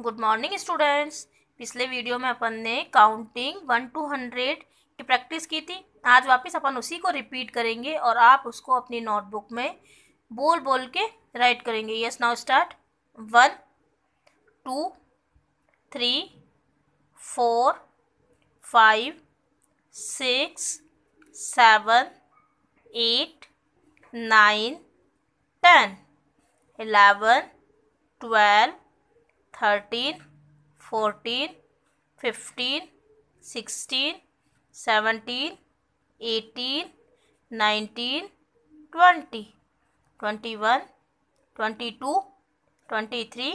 Good morning students पिछले video में अपन ने काउंटिंग वन टू हंड्रेड की प्रैक्टिस की थी आज वापस अपन उसी को रिपीट करेंगे और आप उसको अपनी नोटबुक में बोल बोल के राइट करेंगे yes now start one two three four five six seven eight nine ten eleven twelve thirteen, fourteen, fifteen, sixteen, seventeen, eighteen, nineteen, twenty, twenty-one, twenty-two, twenty-three,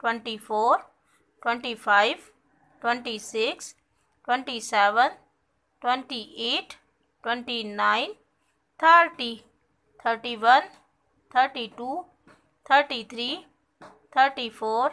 twenty-four, twenty-five, twenty-six, twenty-seven, twenty-eight, twenty-nine, thirty, thirty-one, thirty-two, thirty-three, thirty-four.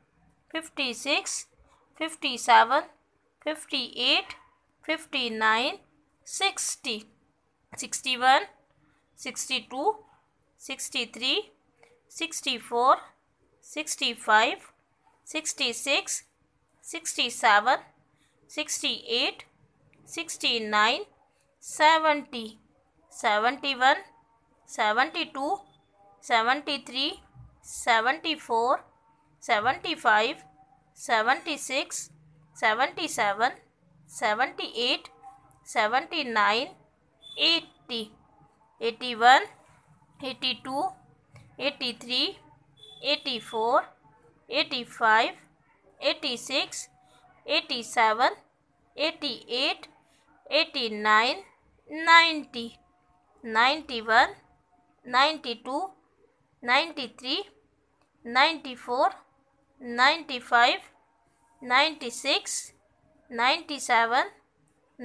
56, 57, 58, 59, 60, 61, 62, 63, 64, 65, 66, 67, 68, 69, 70, 71, 72, 73, 74, seventy five seventy six seventy seven seventy eight seventy nine eighty eighty one eighty two eighty three eighty four eighty five eighty six eighty seven eighty eight eighty nine ninety ninety one ninety two ninety three ninety four ninety five ninety six ninety seven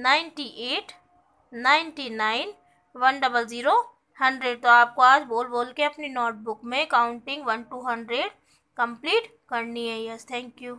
ninety eight ninety nine one double zero hundred तो आपको आज बोल बोल के अपनी notebook में counting one to hundred complete करनी है यस थैंक यू